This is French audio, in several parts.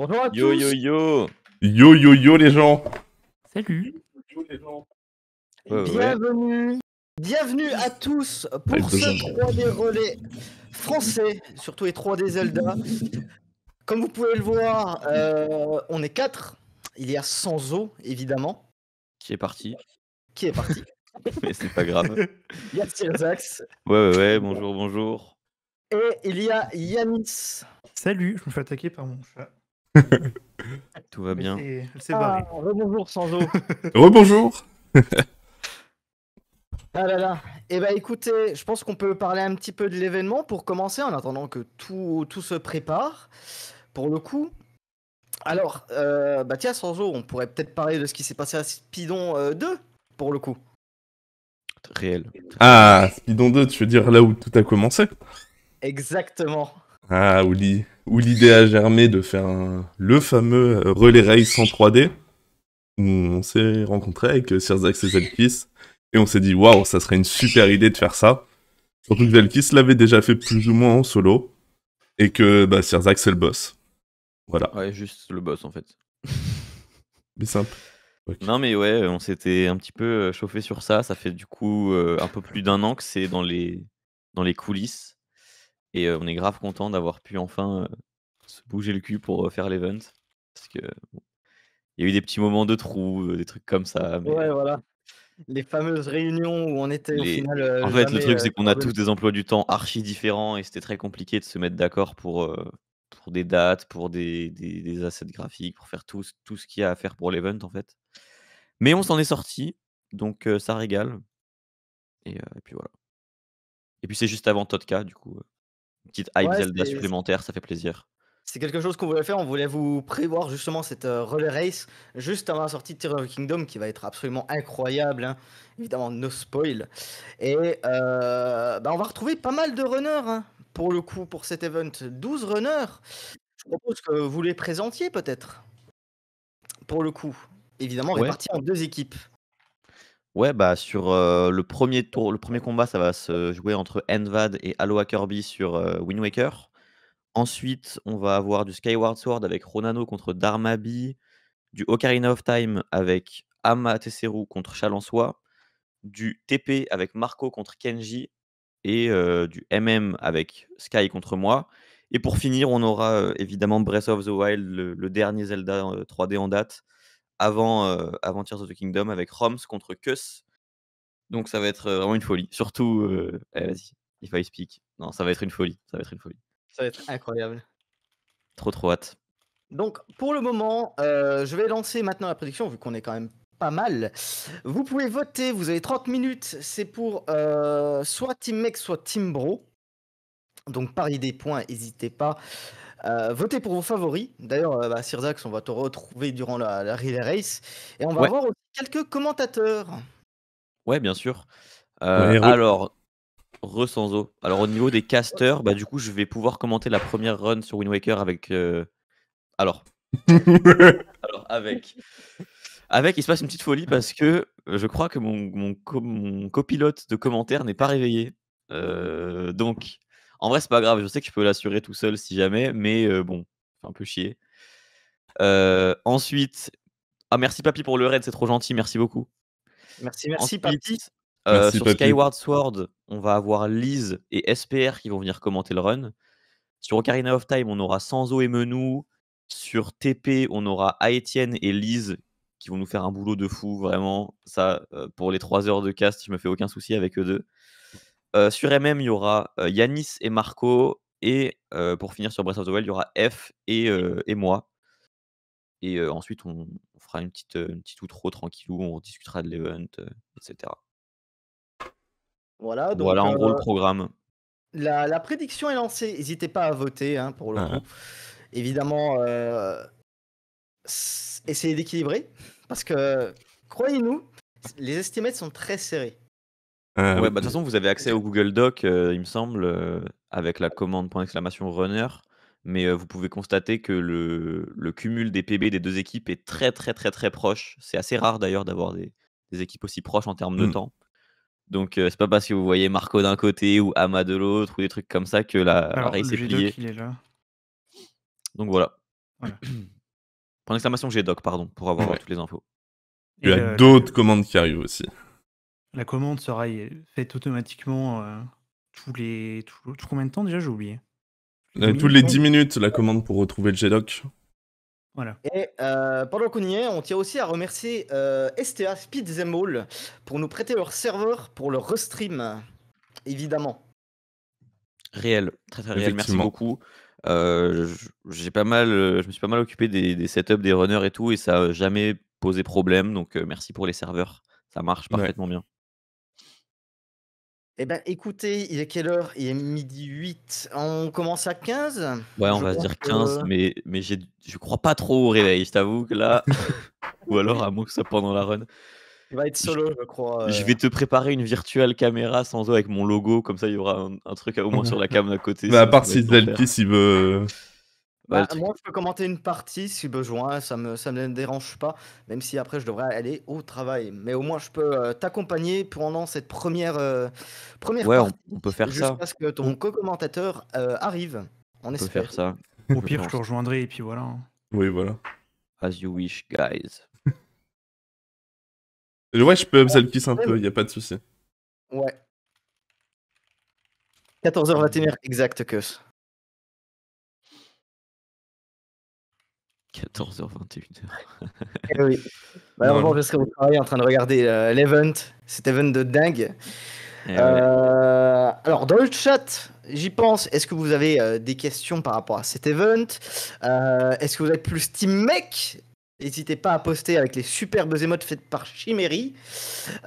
Bonjour yo, Yo yo yo. Yo yo les gens. Salut. Yo, les gens. Bienvenue. Bienvenue à tous pour ce 3D relais français, surtout les 3D Zelda. Comme vous pouvez le voir, euh, on est 4, Il y a Sanzo, évidemment. Qui est parti. Qui est parti. Mais c'est pas grave. Il y a Ouais, ouais, ouais, bonjour, bonjour. Et il y a Yanis. Salut, je me fais attaquer par mon chat. Tout va bien. c'est ah, rebonjour sans rebonjour. ah là là. Eh ben écoutez, je pense qu'on peut parler un petit peu de l'événement pour commencer en attendant que tout, se prépare. Pour le coup. Alors, euh, bah tiens, sans on pourrait peut-être parler de ce qui s'est passé à Spidon 2, euh, pour le coup. Réel. Ah, Spidon 2, tu veux dire là où tout a commencé Exactement. Ah, ou l'idée a germé de faire le fameux relais race en 3D, où on s'est rencontré avec Sir Zelkis, et on s'est dit, waouh, ça serait une super idée de faire ça. Surtout que Zelkis l'avait déjà fait plus ou moins en solo, et que bah, Sirzak, c'est le boss. Voilà. Ouais, juste le boss en fait. Mais simple. Non, mais ouais, on s'était un petit peu chauffé sur ça. Ça fait du coup euh, un peu plus d'un an que c'est dans les, dans les coulisses. Et on est grave content d'avoir pu enfin se bouger le cul pour faire l'event. Parce que il y a eu des petits moments de trou, des trucs comme ça. Mais... Ouais, voilà. Les fameuses réunions où on était au final. en fait, le truc, c'est qu'on a tous des emplois du temps archi différents et c'était très compliqué de se mettre d'accord pour, pour des dates, pour des, des, assets graphiques, pour faire tout, tout ce qu'il y a à faire pour l'event, en fait. Mais on s'en est sorti, donc ça régale. Et, et, puis voilà. Et puis c'est juste avant Totka, du coup petite hype supplémentaire, ça fait plaisir. C'est quelque chose qu'on voulait faire. On voulait vous prévoir justement cette euh, Roller race juste avant la sortie de Terror Kingdom qui va être absolument incroyable. Hein. Évidemment, no spoil. Et euh, bah, on va retrouver pas mal de runners hein, pour le coup pour cet event. 12 runners. Je propose que vous les présentiez peut-être. Pour le coup. Évidemment, on en deux équipes. Ouais, bah, sur, le premier tour le premier combat, ça va se jouer entre Envad et Aloha Kirby sur, Wind Waker. Ensuite, on va avoir du Skyward Sword avec Ronano contre Darmaby, du Ocarina of Time avec Tesseru contre Chalençois, du TP avec Marco contre Kenji et du MM avec Sky contre moi et pour finir, on aura, évidemment Breath of the Wild, le dernier Zelda, 3D en date avant, avant Tears of the Kingdom avec Roms contre Kuss. Donc ça va être vraiment une folie. Surtout, euh, eh, allez, vas-y, if I speak. Non, ça va être une folie. Ça va être une folie. Ça va être incroyable. Trop, trop hâte. Donc pour le moment, je vais lancer maintenant la prédiction vu qu'on est quand même pas mal. Vous pouvez voter, vous avez 30 minutes. C'est pour soit Team Mec, soit Team Bro. Donc pari des points, n'hésitez pas. Euh, votez pour vos favoris. D'ailleurs, euh, bah, Sirzax, on va te retrouver durant la, River Race. Et on va voir avoir aussi quelques commentateurs. Ouais, bien sûr. Euh, alors, Resanzo. Alors, au niveau des casters, bah, du coup, je vais pouvoir commenter la première run sur Wind Waker avec. Alors. alors, avec. Avec, il se passe une petite folie parce que je crois que mon, copilote de commentaires n'est pas réveillé. Euh, donc, en vrai, c'est pas grave, je sais que je peux l'assurer tout seul si jamais, mais bon, c'est un peu chier. ensuite, ah merci Papy pour le raid, c'est trop gentil, merci beaucoup. Merci, merci Papy. sur Skyward Sword, on va avoir Liz et SPR qui vont venir commenter le run. Sur Ocarina of Time, on aura Sanzo et Menou. Sur TP, on aura Aetienne et Liz qui vont nous faire un boulot de fou, vraiment. Ça, pour les 3 heures de cast, je me fais aucun souci avec eux deux sur MM, il y aura Yanis et Marco. Et pour finir sur Breath of the Wild, il y aura F et, mmh. et moi. Et ensuite, on, fera une petite, une petite outro tranquillou. On discutera de l'event, etc. Voilà, voilà en gros le programme. La, prédiction est lancée. N'hésitez pas à voter hein, pour le hein, hein. coup. Évidemment, essayez d'équilibrer. Parce que, croyez-nous, les estimates sont très serrées. Euh, ouais, bah, de toute façon, vous avez accès au Google Doc, euh, il me semble, euh, avec la commande point exclamation runner. Mais vous pouvez constater que le, le, cumul des PB des deux équipes est très, très, très, très proche. C'est assez rare d'ailleurs d'avoir des, des, équipes aussi proches en termes de mmh. temps. Donc, c'est pas parce que vous voyez Marco d'un côté ou Ama de l'autre ou des trucs comme ça que la, Alors, race est là. Donc voilà. point d'exclamation gdoc pardon, pour avoir toutes les infos. Il y a d'autres commandes qui arrivent aussi. La commande sera faite automatiquement euh, tous les. combien de temps déjà J'ai oublié. Euh, tous les 10 minutes, la commande pour retrouver le GDoc. Voilà. Et euh, pendant qu'on y est, on tient aussi à remercier STA Speed pour nous prêter leur serveur pour le restream, évidemment. Réel, très très réel, merci beaucoup. j'ai pas mal, je me suis pas mal occupé des, setups, des runners et tout, et ça n'a jamais posé problème, donc merci pour les serveurs ça marche parfaitement bien. Eh ben écoutez, il est quelle heure Il est midi 8. On commence à 15 Ouais, on va dire 15, mais, mais j'ai- je crois pas trop au réveil, je t'avoue que là. Ou alors, à moins que ce soit pendant la run. Tu vas être solo, je crois. Euh. Je vais te préparer une virtuelle caméra sans eau avec mon logo, comme ça il y aura un, truc à- au moins sur la cam d'à côté. Bah, à part si il veut, bah, bah, moi, je peux commenter une partie si besoin, ça me, me dérange pas, même si après je devrais aller au travail. Mais au moins, je peux euh, t'accompagner pendant cette première, euh, première ouais, partie. on, peut faire ça. Jusqu'à ce que ton co-commentateur euh, arrive. On, peut faire ça. Au pire, je te rejoindrai et puis voilà. Hein. Oui, voilà. As you wish, guys. ouais, je peux upselkiss un peu, il a pas de souci. Ouais. 14h21 exact, que. 14 h 28 eh oui. Bah, en train de regarder euh, l'event, cet event de dingue. Eh euh, alors, dans le chat, j'y pense. Est-ce que vous avez euh, des questions par rapport à cet event Est-ce que vous êtes plus Team mec N'hésitez pas à poster avec les superbes émotes faites par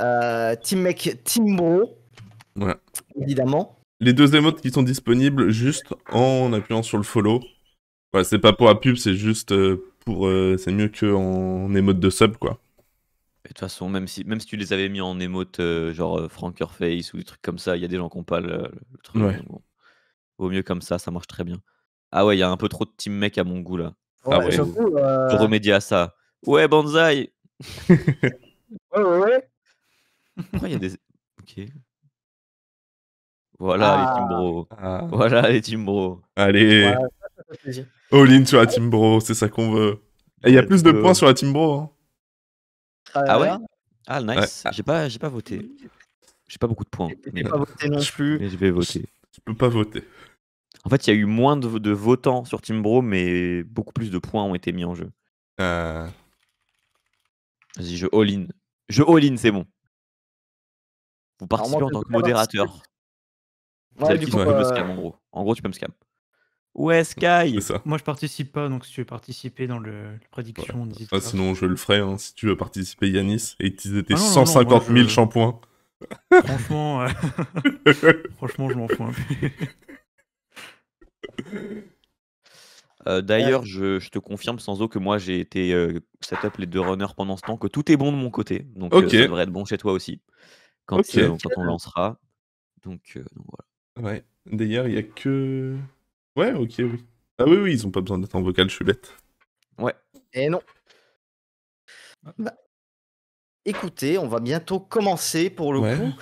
Euh, team mec, Team Bro. Voilà. Évidemment. Les deux émotes qui sont disponibles juste en appuyant sur le follow. Ouais, c'est pas pour la pub, c'est juste euh, pour. Euh, c'est mieux qu'en émote de sub, quoi. Et de toute façon, même si, même si tu les avais mis en émote, euh, genre franker face ou des trucs comme ça, il y a des gens qui ont pas le, truc. Ouais. Vaut mieux comme ça, ça marche très bien. Ah ouais, il y a un peu trop de team mec à mon goût là. Ouais, ah ouais. Pour remédier à ça. Ouais, Banzai Ouais, ouais, ouais. Ouais, il y a des. Ok. Voilà les ah. team bro. Ah. Voilà les team bro. Allez. All in sur la Team Bro, c'est ça qu'on veut. il y a plus de points sur la Team Bro. Hein. Ah, ah ouais Ah, nice. J'ai pas, voté. J'ai pas beaucoup de points. je vais peux pas voter. En fait, il y a eu moins de, de votants sur Team Bro, mais beaucoup plus de points ont été mis en jeu. Euh. Vas-y, je all-in. Je all-in, c'est bon. Vous participez en tant que modérateur. Bah, en gros. En gros, tu peux me scam. Ouais, Sky Moi, je participe pas, donc si tu veux participer dans le, la prédiction, ouais. Ah, sinon, je le ferai, hein, si tu veux participer, Yanis, et tu tes 150 ah 000 shampoings. Franchement, euh, Franchement, je m'en fous euh, D'ailleurs, je, te confirme sans eau que moi j'ai été euh, setup les deux runners pendant ce temps, que tout est bon de mon côté. Donc ça devrait être bon chez toi aussi quand, on lancera. Donc, voilà. Ouais. D'ailleurs, il n'y a que Ouais, ok, oui. Ah oui, oui, ils ont pas besoin d'être en vocal, je suis bête. Ouais. Et eh non. Bah, écoutez, on va bientôt commencer pour le coup.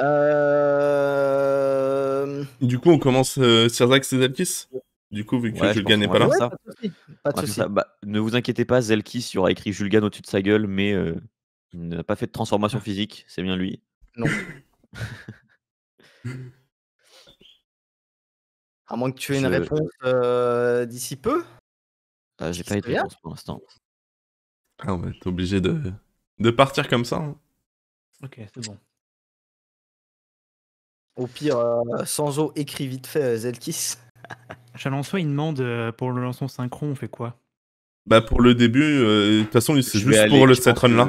Euh, du coup, on commence euh, et Zelkis du coup, vu que Julgan n'est pas là. Ça. pas de ça. Bah, ne vous inquiétez pas, Zelkis aura écrit Julgan au-dessus de sa gueule, mais euh, il n'a pas fait de transformation physique, c'est bien lui. Non. À moins que tu aies une réponse euh, d'ici peu. Ah, j'ai pas eu de réponse pour l'instant. on va être obligé de... de partir comme ça. Hein. Ok, c'est bon. Au pire, euh, sans eau, écrit vite fait euh, Zelkis. Chalonsoy, il demande pour le lancement synchron, on fait quoi Bah, pour le début, de toute façon, c'est juste pour le set run là.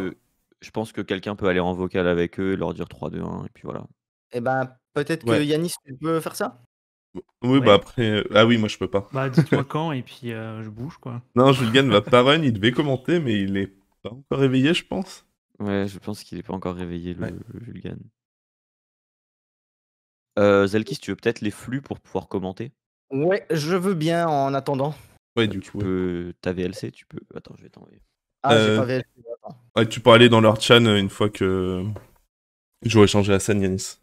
Je pense que quelqu'un peut aller en vocal avec eux leur dire 3, 2, 1, et puis voilà. Et eh ben, bah, peut-être que Yanis, tu peux faire ça oui, bah après. Ah oui, moi je peux pas. Bah dites-moi quand et puis euh, je bouge quoi. Non, Julien va pas run, il devait commenter, mais il est pas encore réveillé, je pense. Ouais, je pense qu'il est pas encore réveillé, le, ouais. Euh, Zelkis tu veux peut-être les flux pour pouvoir commenter Ouais, je veux bien en attendant. Ouais, euh, du tu coup. Peux... Ta VLC, tu peux. Attends, je vais t'envoyer. Ah, j'ai euh, pas VLC. Ouais, tu peux aller dans leur chan une fois que j'aurai changé la scène, Yanis.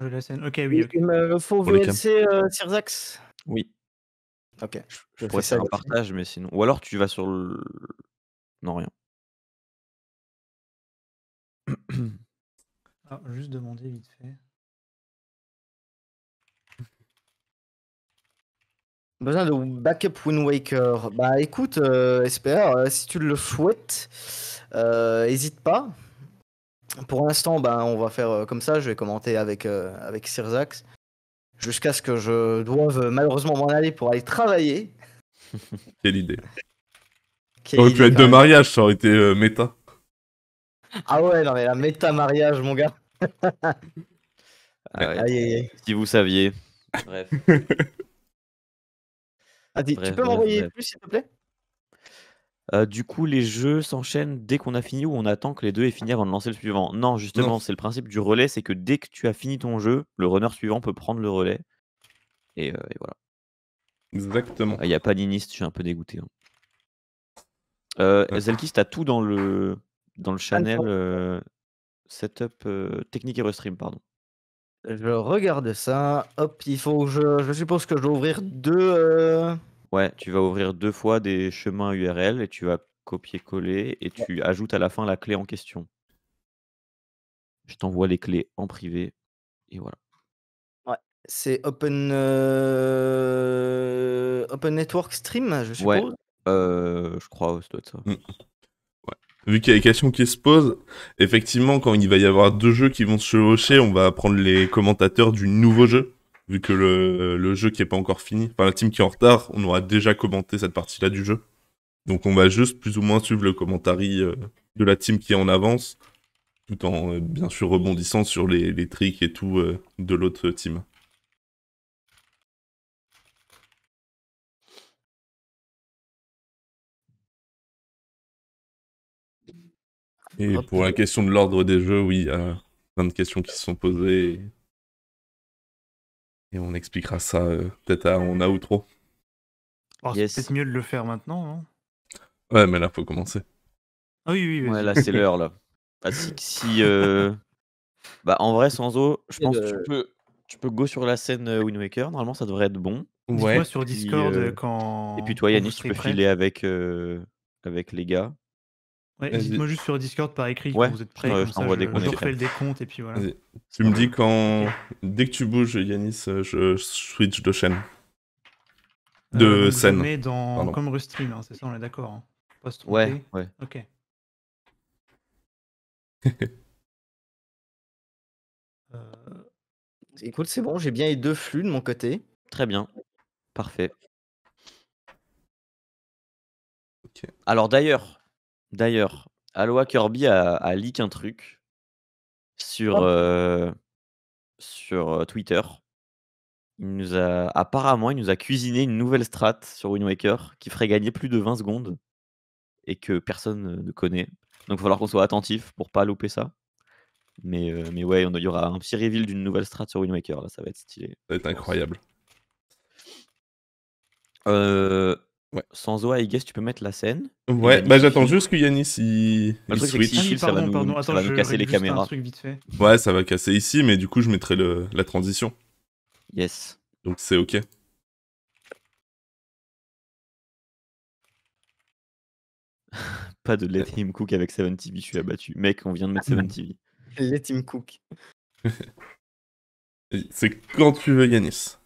Je Ok, oui. Il me faut VNC euh, Sirzax. Oui. Ok. Je, pourrais faire un partage, mais sinon. Ou alors tu vas sur le. Non, rien. juste demander vite fait. Besoin de backup Wind Waker. Bah écoute, euh, SPR, euh, si tu le souhaites, n'hésite euh, pas. Pour l'instant, ben, on va faire euh, comme ça. Je vais commenter avec, euh, avec Sirzax jusqu'à ce que je doive euh, malheureusement m'en aller pour aller travailler. Quelle idée. Oh, être de mariage, ça aurait été méta. Ah ouais, non mais la méta mariage, mon gars. Si vous saviez. Bref. Ah, tu peux m'envoyer plus, s'il te plaît euh, du coup, les jeux s'enchaînent dès qu'on a fini ou on attend que les deux aient fini avant de lancer le suivant. Non, justement, c'est le principe du relais, c'est que dès que tu as fini ton jeu, le runner suivant peut prendre le relais. Et, euh, voilà. Exactement. Il n'y a pas d'inist, je suis un peu dégoûté. Hein. Euh, tout dans le dans le ah, channel setup technique et restream, pardon. Je regarde ça. Hop, il faut je. Je suppose que je dois ouvrir deux Ouais, tu vas ouvrir deux fois des chemins URL et tu vas copier-coller et tu ajoutes à la fin la clé en question. Je t'envoie les clés en privé et voilà. Ouais, c'est Open euh, Open Network Stream, je suppose. Ouais, euh, je crois, ça. Mmh. Vu qu'il y a des questions qui se posent, effectivement, quand il va y avoir deux jeux qui vont se chevaucher, on va prendre les commentateurs du nouveau jeu vu que le, le jeu qui n'est pas encore fini, enfin la team qui est en retard, on aura déjà commenté cette partie-là du jeu. Donc on va juste plus ou moins suivre le commentary euh, de la team qui est en avance, tout en euh, bien sûr rebondissant sur les, les tricks et tout euh, de l'autre team. Et pour la question de l'ordre des jeux, oui, il y a plein de questions qui se sont posées. Et on expliquera ça euh, peut-être en outro. ou trop oh, C'est mieux de le faire maintenant. ouais, mais là, faut commencer. Ah oui, oui, oui. Ouais, là, c'est l'heure, là. Ah, si. si euh, bah, en vrai, sans eau, je pense que tu peux, tu peux go sur la scène euh, Wind Normalement, ça devrait être bon. Ouais. sur Discord quand. Et puis, toi, Yannis, tu peux filer avec, avec les gars. Ouais, Dites-moi juste sur Discord par écrit quand vous êtes prêts. Je, comme ça, le décompte et puis voilà. Tu me dis quand. Dès que tu bouges, Yanis, euh, je switch de chaîne. Euh, de scène. Comme Rustream, hein, c'est ça, on est d'accord. Hein. ouais, ouais. Ok. Euh, écoute, c'est bon, j'ai bien les deux flux de mon côté. Très bien. Parfait. OK. Alors d'ailleurs, D'ailleurs, Aloha Kirby a, a, leak un truc sur, sur Twitter. Il nous a, apparemment, il nous a cuisiné une nouvelle strat sur Wind Waker qui ferait gagner plus de 20 secondes et que personne ne connaît. Donc il va falloir qu'on soit attentif pour pas louper ça. Mais, mais ouais, il y aura un petit reveal d'une nouvelle strat sur Wind Waker, là, ça va être stylé. Ça va être incroyable. Euh, Ouais. Sans OA et guess, tu peux mettre la scène. Ouais, bah j'attends juste que Yanis il, bah, switch. ah, pardon, ça va nous, ça va casser les caméras. Ouais, ça va casser ici, mais du coup, je mettrai le, la transition. Yes. Donc c'est ok. Pas de Let Him Cook avec 7TV, je suis abattu. Mec, on vient de mettre 7TV. Let Him Cook. c'est quand tu veux, Yanis.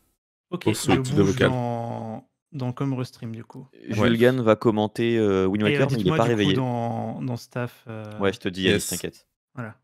Ok, je bouge, en dans comme restream du coup. Julgan va commenter euh, mais il n'est pas réveillé. dans, dans staff. Euh, ouais, je te dis, t'inquiète. Voilà.